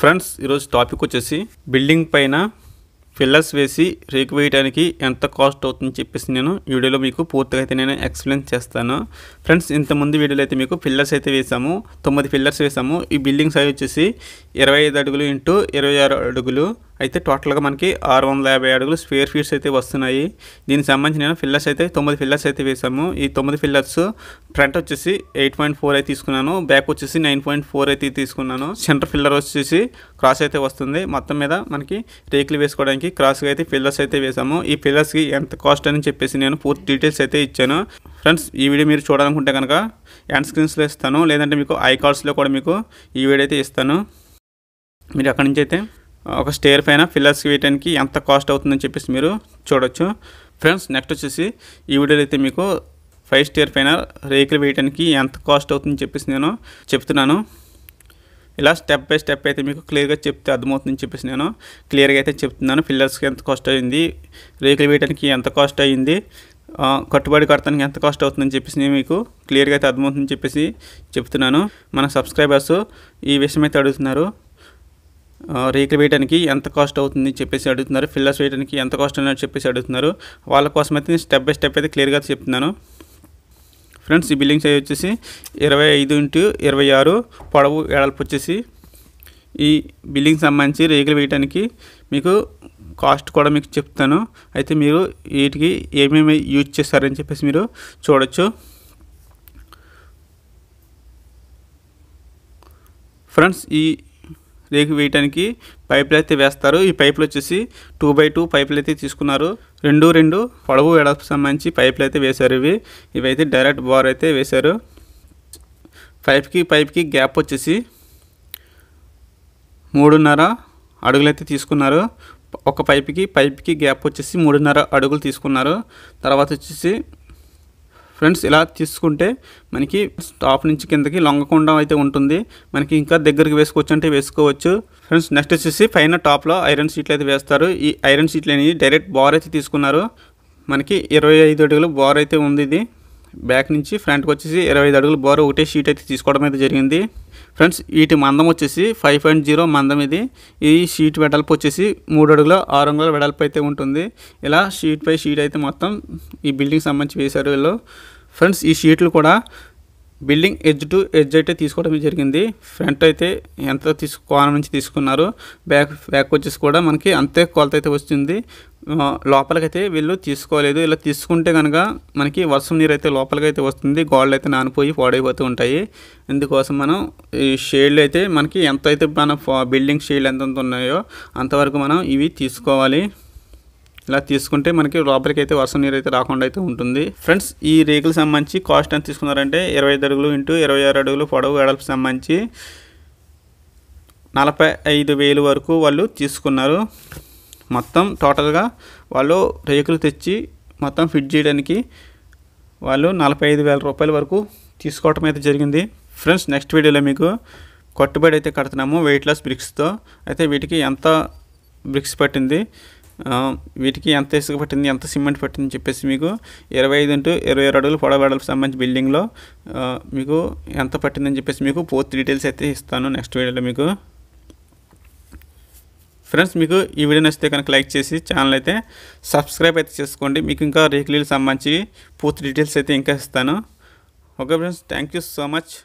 friends ఈరోజు topic వచ్చేసి building పైన ఫిల్లర్స్ వేసి రేకు వేయడానికి ఎంత కాస్ట్ అవుతుందని చెప్పేసి నేను వీడియోలో మీకు పూర్తిగా అయితే నేను ఎక్స్ప్లెయిన్ చేస్తాను ఫ్రెండ్స్ ఇంతకుముందు వీడియోలో అయితే మీకు ఫిల్లర్స్ అయితే వేసాము తొమ్మిది ఫిల్లర్స్ వేసాము ఈ బిల్డింగ్ సైజ్ వచ్చేసి ఇరవై ఐదు అడుగులు ఇంటూ ఇరవై ఆరు అడుగులు అయితే టోటల్గా మనకి ఆరు వందల యాభై అడుగులు స్క్వేర్ ఫీట్స్ అయితే వస్తున్నాయి దీనికి సంబంధించి నేను ఫిల్లర్స్ అయితే తొమ్మిది ఫిల్లర్స్ అయితే వేసాము ఈ తొమ్మిది ఫిల్లర్స్ ఫ్రంట్ వచ్చేసి ఎయిట్ పాయింట్ ఫోర్ అయితే తీసుకున్నాను బ్యాక్ వచ్చేసి నైన్ పాయింట్ ఫోర్ అయితే తీసుకున్నాను సెంటర్ ఫిల్లర్ వచ్చేసి క్రాస్ అయితే వస్తుంది మొత్తం మీద మనకి రేకులు వేసుకోవడానికి క్రాస్గా అయితే ఫిల్లర్స్ అయితే వేసాము ఈ ఫిల్లర్స్కి ఎంత కాస్ట్ అని చెప్పేసి నేను పూర్తి డీటెయిల్స్ అయితే ఇచ్చాను ఫ్రెండ్స్ ఈ వీడియో మీరు చూడాలనుకుంటే కనుక యాండ్ స్క్రీన్స్లో ఇస్తాను లేదంటే మీకు ఐ కార్డ్స్లో కూడా మీకు ఈ వీడియో అయితే ఇస్తాను మీరు అక్కడి నుంచి అయితే ఒక స్టేర్ పైన ఫిల్లర్స్కి వేయడానికి ఎంత కాస్ట్ అవుతుందని చెప్పేసి మీరు చూడొచ్చు ఫ్రెండ్స్ నెక్స్ట్ వచ్చేసి ఈ వీడియోలో అయితే మీకు ఫైవ్ స్టేర్ పైన రేకులు వేయడానికి ఎంత కాస్ట్ అవుతుందని చెప్పేసి నేను చెప్తున్నాను ఇలా స్టెప్ బై స్టెప్ అయితే మీకు క్లియర్గా చెప్తే అర్థమవుతుందని చెప్పేసి నేను క్లియర్గా అయితే చెప్తున్నాను ఫిల్లర్స్కి ఎంత కాస్ట్ అయింది రేకులు వేయడానికి ఎంత కాస్ట్ అయ్యింది కట్టుబడి కడతానికి ఎంత కాస్ట్ అవుతుందని చెప్పేసి నేను మీకు క్లియర్గా అయితే అర్థమవుతుందని చెప్పేసి చెప్తున్నాను మన సబ్స్క్రైబర్స్ ఈ విషయం అయితే అడుగుతున్నారు రేకులు వేయడానికి ఎంత కాస్ట్ అవుతుంది చెప్పేసి అడుగుతున్నారు ఫిల్లర్స్ వేయడానికి ఎంత కాస్ట్ అని చెప్పేసి అడుగుతున్నారు వాళ్ళ కోసం అయితే నేను స్టెప్ బై స్టెప్ అయితే క్లియర్గా చెప్తున్నాను ఫ్రెండ్స్ ఈ బిల్డింగ్ సైజ్ వచ్చేసి ఇరవై ఐదు ఇంటూ ఇరవై ఆరు పొడవు ఏడల్పు వచ్చేసి ఈ బిల్డింగ్ సంబంధించి రేకులు వేయడానికి మీకు కాస్ట్ కూడా మీకు చెప్తాను అయితే మీరు వీటికి ఏమేమి యూజ్ చేస్తారని చెప్పేసి మీరు చూడొచ్చు ఫ్రెండ్స్ ఈ రేకు వేయడానికి పైపులు అయితే వేస్తారు ఈ పైపులు వచ్చేసి టూ బై టూ పైపులు అయితే తీసుకున్నారు రెండు రెండు పొడవు ఎడకు సంబంధించి పైపులు అయితే వేశారు ఇవి ఇవైతే డైరెక్ట్ బార్ అయితే వేశారు పైప్కి పైప్కి గ్యాప్ వచ్చేసి మూడున్నర అడుగులైతే తీసుకున్నారు ఒక పైప్కి పైప్కి గ్యాప్ వచ్చేసి మూడున్నర అడుగులు తీసుకున్నారు తర్వాత వచ్చేసి ఫ్రెండ్స్ ఇలా తీసుకుంటే మనకి టాప్ నుంచి కిందకి లొంగకుండా అయితే ఉంటుంది మనకి ఇంకా దగ్గరికి వేసుకోవచ్చు అంటే వేసుకోవచ్చు ఫ్రెండ్స్ నెక్స్ట్ వచ్చేసి పైన టాప్లో ఐరన్ షీట్లు అయితే వేస్తారు ఈ ఐరన్ షీట్లు అనేది డైరెక్ట్ బార్ అయితే తీసుకున్నారు మనకి ఇరవై ఐదు అడుగులు బార్ అయితే ఉంది ఇది బ్యాక్ నుంచి ఫ్రంట్కి వచ్చేసి ఇరవై ఐదు అడుగులు బోర్ ఒకటే షీట్ అయితే తీసుకోవడం అయితే జరిగింది ఫ్రెండ్స్ వీటి మందం వచ్చేసి ఫైవ్ పాయింట్ జీరో మందం ఇది ఈ షీట్ వెడల్పు వచ్చేసి మూడు అడుగుల ఆరు అంగుల వెడల్పు అయితే ఉంటుంది ఇలా షీట్ పై షీట్ అయితే మొత్తం ఈ బిల్డింగ్ సంబంధించి వేశారు వీళ్ళు ఫ్రెండ్స్ ఈ షీట్లు కూడా బిల్డింగ్ ఎడ్జ్ టు ఎడ్జ్ అయితే తీసుకోవడం జరిగింది ఫ్రంట్ అయితే ఎంత తీసుకోవాలని నుంచి తీసుకున్నారు బ్యాక్ బ్యాక్ వచ్చేసి కూడా మనకి అంతే కొలత అయితే వస్తుంది లోపలికైతే వీళ్ళు తీసుకోలేదు ఇలా తీసుకుంటే కనుక మనకి వర్షం నీరు అయితే లోపలికైతే వస్తుంది గోడలు అయితే నానిపోయి పాడైపోతూ ఉంటాయి ఇందుకోసం మనం ఈ షేడ్లు అయితే మనకి ఎంత అయితే మన బిల్డింగ్ షేడ్లు ఎంత ఉన్నాయో అంతవరకు మనం ఇవి తీసుకోవాలి ఇలా తీసుకుంటే మనకి లోపలికి అయితే వర్షం నీరు అయితే రాకుండా అయితే ఉంటుంది ఫ్రెండ్స్ ఈ రేకులు సంబంధించి కాస్ట్ ఎంత తీసుకున్నారంటే ఇరవై ఐదు అడుగులు ఇంటూ ఇరవై ఆరు అడుగులు పొడవు వెడల్పు సంబంధించి నలభై ఐదు వేలు వరకు వాళ్ళు తీసుకున్నారు మొత్తం టోటల్గా వాళ్ళు రేకులు తెచ్చి మొత్తం ఫిట్ చేయడానికి వాళ్ళు నలభై ఐదు వేల రూపాయల వరకు తీసుకోవటం అయితే జరిగింది ఫ్రెండ్స్ నెక్స్ట్ వీడియోలో మీకు కట్టుబడి అయితే కడుతున్నాము వెయిట్ లాస్ బ్రిక్స్తో అయితే వీటికి ఎంత బ్రిక్స్ పట్టింది వీటికి ఎంత ఇసుక పట్టింది ఎంత సిమెంట్ పట్టింది చెప్పేసి మీకు ఇరవై ఐదు ఇంటూ ఇరవై ఆరు అడుగులు పొడవడలకు సంబంధించి బిల్డింగ్లో మీకు ఎంత పట్టిందని చెప్పేసి మీకు పూర్తి డీటెయిల్స్ అయితే ఇస్తాను నెక్స్ట్ వీడియోలో మీకు ఫ్రెండ్స్ మీకు ఈ వీడియో నచ్చితే కనుక లైక్ చేసి ఛానల్ అయితే సబ్స్క్రైబ్ అయితే చేసుకోండి మీకు ఇంకా రేకులీలు సంబంధించి పూర్తి డీటెయిల్స్ అయితే ఇంకా ఇస్తాను okay friends thank you so much